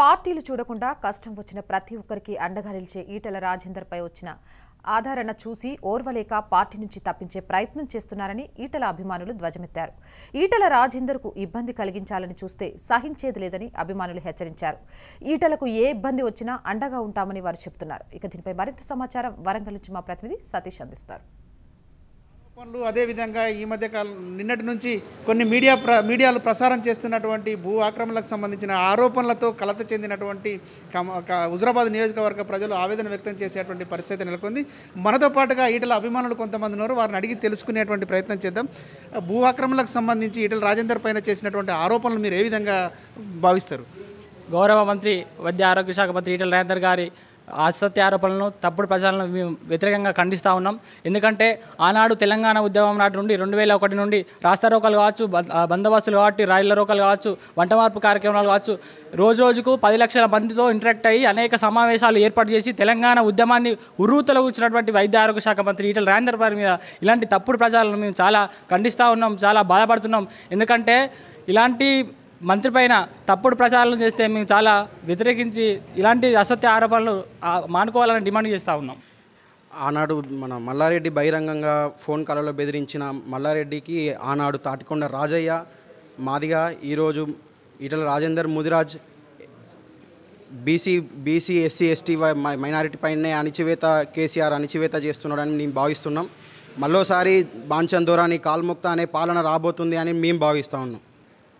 పార్టీలు చూడకుండా కష్టం వచ్చిన ప్రతి ఒక్కరికి అండగా నిలిచే ఈటల రాజేందర్పై వచ్చిన ఆధారణ చూసి ఓర్వలేక పార్టీ నుంచి తప్పించే ప్రయత్నం చేస్తున్నారని ఈటల అభిమానులు ధ్వజమెత్తారు ఈటల రాజేందర్కు ఇబ్బంది కలిగించాలని చూస్తే సహించేది లేదని అభిమానులు హెచ్చరించారు ఈటలకు ఏ ఇబ్బంది వచ్చినా అండగా ఉంటామని వారు చెబుతున్నారు ఇక దీనిపై మరింత సమాచారం వరంగల్ నుంచి మా ప్రతినిధి సతీష్ అందిస్తారు పనులు అదేవిధంగా ఈ మధ్య కాలం నిన్నటి నుంచి కొన్ని మీడియా ప్ర మీడియాలు ప్రసారం చేస్తున్నటువంటి భూ ఆక్రమణలకు సంబంధించిన ఆరోపణలతో కలత చెందినటువంటి హుజరాబాద్ నియోజకవర్గ ప్రజలు ఆవేదన వ్యక్తం చేసేటువంటి పరిస్థితి నెలకొంది మనతో పాటుగా ఈటల అభిమానులు కొంతమంది ఉన్నారు వారిని అడిగి తెలుసుకునేటువంటి ప్రయత్నం చేద్దాం భూ ఆక్రమణలకు సంబంధించి ఈటల రాజేందర్ పైన చేసినటువంటి ఆరోపణలు మీరు ఏ విధంగా భావిస్తారు గౌరవ మంత్రి వైద్య ఆరోగ్య శాఖ మంత్రి ఈటల రాజేందర్ గారి అసత్యారోపణలను తప్పుడు ప్రచారాలను వ్యతిరేకంగా ఖండిస్తూ ఉన్నాం ఎందుకంటే ఆనాడు తెలంగాణ ఉద్యమం నాటి నుండి రెండు వేల ఒకటి నుండి రాస్తా రోకలు కావచ్చు బందోబస్తులు కాబట్టి రైళ్ల రోకలు కావచ్చు వంట మార్పు కార్యక్రమాలు కావచ్చు రోజు రోజుకు పది లక్షల మందితో ఇంటరాక్ట్ అయ్యి అనేక సమావేశాలు ఏర్పాటు చేసి తెలంగాణ ఉద్యమాన్ని ఉర్రూతలో కూర్చున్నటువంటి వైద్య ఆరోగ్య శాఖ మంత్రి ఈటల రాజేందర్ వారి మీద ఇలాంటి తప్పుడు ప్రచారాలను మేము చాలా ఖండిస్తూ ఉన్నాం చాలా బాధపడుతున్నాం ఎందుకంటే ఇలాంటి మంత్రి పైన తప్పుడు ప్రచారాలు చేస్తే మేము చాలా వ్యతిరేకించి ఇలాంటి అసత్య ఆరోపణలు మానుకోవాలని డిమాండ్ చేస్తూ ఉన్నాం ఆనాడు మన మల్లారెడ్డి బహిరంగంగా ఫోన్ కాలలో బెదిరించిన మల్లారెడ్డికి ఆనాడు తాటికొండ రాజయ్య మాదిగా ఈరోజు Etela Rajender Mudiraj BC BC SC ST minority పైనే అణిచివేత కేసీఆర్ అణిచివేత చేస్తున్నాడని మేము భావిస్తున్నాం మళ్ళోసారి బాంచందోరాని దూరాని కాల్ముక్త అనే పాలన రాబోతుంది అని మేము భావిస్తూ ఉన్నాం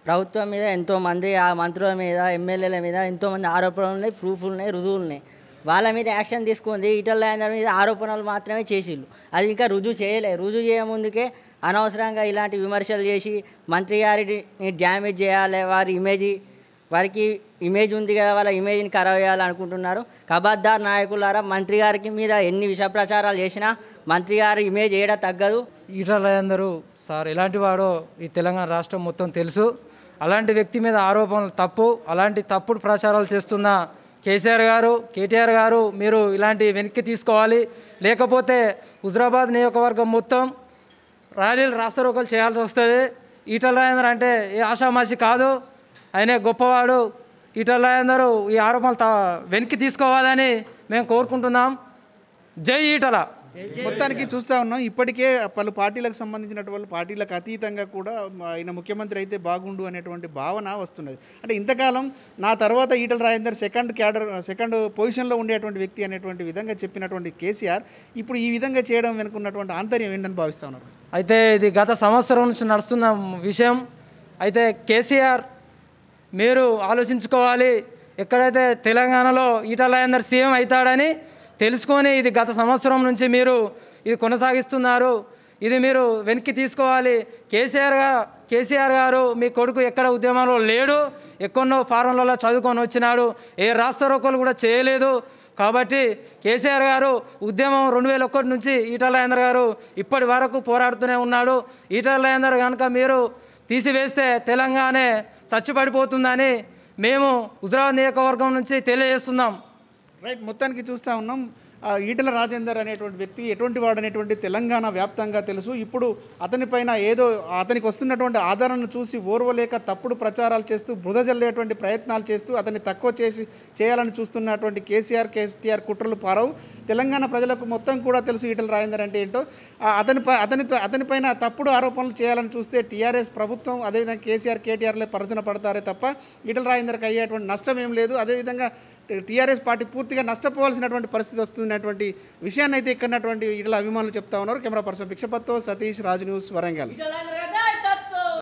ప్రభుత్వం మీద ఎంతోమంది ఆ మంత్రుల మీద ఎమ్మెల్యేల మీద ఎంతోమంది ఆరోపణలు ఉన్నాయి ప్రూఫ్లు ఉన్నాయి రుజువులు ఉన్నాయి వాళ్ళ మీద యాక్షన్ తీసుకుంది ఈటల రాజేందర్ మీద ఆరోపణలు మాత్రమే చేసిళ్ళు అది ఇంకా రుజువు చేయలే రుజువు చేయముందుకే అనవసరంగా ఇలాంటి విమర్శలు చేసి మంత్రి గారిని డ్యామేజ్ చేయాలి వారి ఇమేజ్ వారికి ఇమేజ్ ఉంది కదా వాళ్ళ ఇమేజ్ని ఖరాబ్ చేయాలనుకుంటున్నారు కబాద్దార్ నాయకులారా మంత్రి గారికి మీద ఎన్ని విష ప్రచారాలు చేసినా మంత్రి గారి ఇమేజ్ ఏడా తగ్గదు ఈటల రాజేందరు సార్ ఎలాంటి వాడో ఈ తెలంగాణ రాష్ట్రం మొత్తం తెలుసు అలాంటి వ్యక్తి మీద ఆరోపణలు తప్పు అలాంటి తప్పుడు ప్రచారాలు చేస్తున్న కేసీఆర్ గారు కేటీఆర్ గారు మీరు ఇలాంటి వెనక్కి తీసుకోవాలి లేకపోతే హుజరాబాద్ నియోజకవర్గం మొత్తం ర్యాలీలు రాస్తారోకలు చేయాల్సి వస్తుంది ఈటల రాజేందర్ అంటే ఏ ఆషామాషి కాదు ఆయనే గొప్పవాడు ఈటల రాజేందర్ ఈ ఆరోపణలు వెనక్కి తీసుకోవాలని మేము కోరుకుంటున్నాం జై ఈటల మొత్తానికి చూస్తూ ఉన్నాం ఇప్పటికే పలు పార్టీలకు సంబంధించినటువంటి వాళ్ళు పార్టీలకు అతీతంగా కూడా ఆయన ముఖ్యమంత్రి అయితే బాగుండు అనేటువంటి భావన వస్తున్నది అంటే ఇంతకాలం నా తర్వాత Etela Rajender second cadre second పొజిషన్లో ఉండేటువంటి వ్యక్తి అనేటువంటి విధంగా చెప్పినటువంటి కేసీఆర్ ఇప్పుడు ఈ విధంగా చేయడం వెనుకున్నటువంటి ఆంతర్యం ఏంటని భావిస్తా ఉన్నారు అయితే ఇది గత సంవత్సరం నుంచి నడుస్తున్న విషయం అయితే కేసీఆర్ మీరు ఆలోచించుకోవాలి ఎక్కడైతే తెలంగాణలో ఈటల రాజేందర్ సీఎం అవుతాడని తెలుసుకొని ఇది గత సంవత్సరం నుంచి మీరు ఇది కొనసాగిస్తున్నారు ఇది మీరు వెనక్కి తీసుకోవాలి కేసీఆర్ కేసీఆర్ గారు మీ కొడుకు ఎక్కడ ఉద్యమంలో లేడు ఎక్కడో ఫారంలలో చదువుకొని వచ్చినాడు ఏ రాస్తారోకోలు కూడా చేయలేదు కాబట్టి కేసీఆర్ గారు ఉద్యమం రెండు వేల ఒకటి నుంచి ఈటల రాజేందర్ గారు ఇప్పటి వరకు పోరాడుతూనే ఉన్నాడు ఈటల రాజేందర్ కనుక మీరు తీసివేస్తే తెలంగాణ చచ్చుపడిపోతుందని మేము హుజరాబాద్ నియోజకవర్గం నుంచి తెలియజేస్తున్నాం రైట్ మొత్తానికి చూస్తూ ఉన్నాం ఈటల రాజేందర్ అనేటువంటి వ్యక్తి ఎటువంటి వాడు అనేటువంటి తెలంగాణ వ్యాప్తంగా తెలుసు ఇప్పుడు అతనిపైన ఏదో అతనికి వస్తున్నటువంటి ఆధారాలను చూసి ఓర్వలేక తప్పుడు ప్రచారాలు చేస్తూ బుధ జల్లేటువంటి ప్రయత్నాలు చేస్తూ అతన్ని తక్కువ చేసి చేయాలని చూస్తున్నటువంటి కేసీఆర్ కేసీఆర్ కుట్రలు పారవు తెలంగాణ ప్రజలకు మొత్తం కూడా తెలుసు ఈటల రాజేందర్ అంటే ఏంటో అతని అతని అతనిపైన తప్పుడు ఆరోపణలు చేయాలని చూస్తే టీఆర్ఎస్ ప్రభుత్వం అదేవిధంగా కేసీఆర్ కేటీఆర్లే పరచన పడతారే తప్ప ఈటల రాజేందర్కి అయ్యేటువంటి నష్టం ఏం లేదు అదేవిధంగా టీఆర్ఎస్ పార్టీ పూర్తిగా నష్టపోవాల్సినటువంటి పరిస్థితి వస్తుంది సంబంధించినటువంటి విషయాన్ని అయితే ఇక్కడ ఇట్లా అభిమానులు చెప్తా ఉన్నారు కెమెరా పర్సన్ పిక్షపత్తో సతీష్ రాజ్ న్యూస్ వరంగల్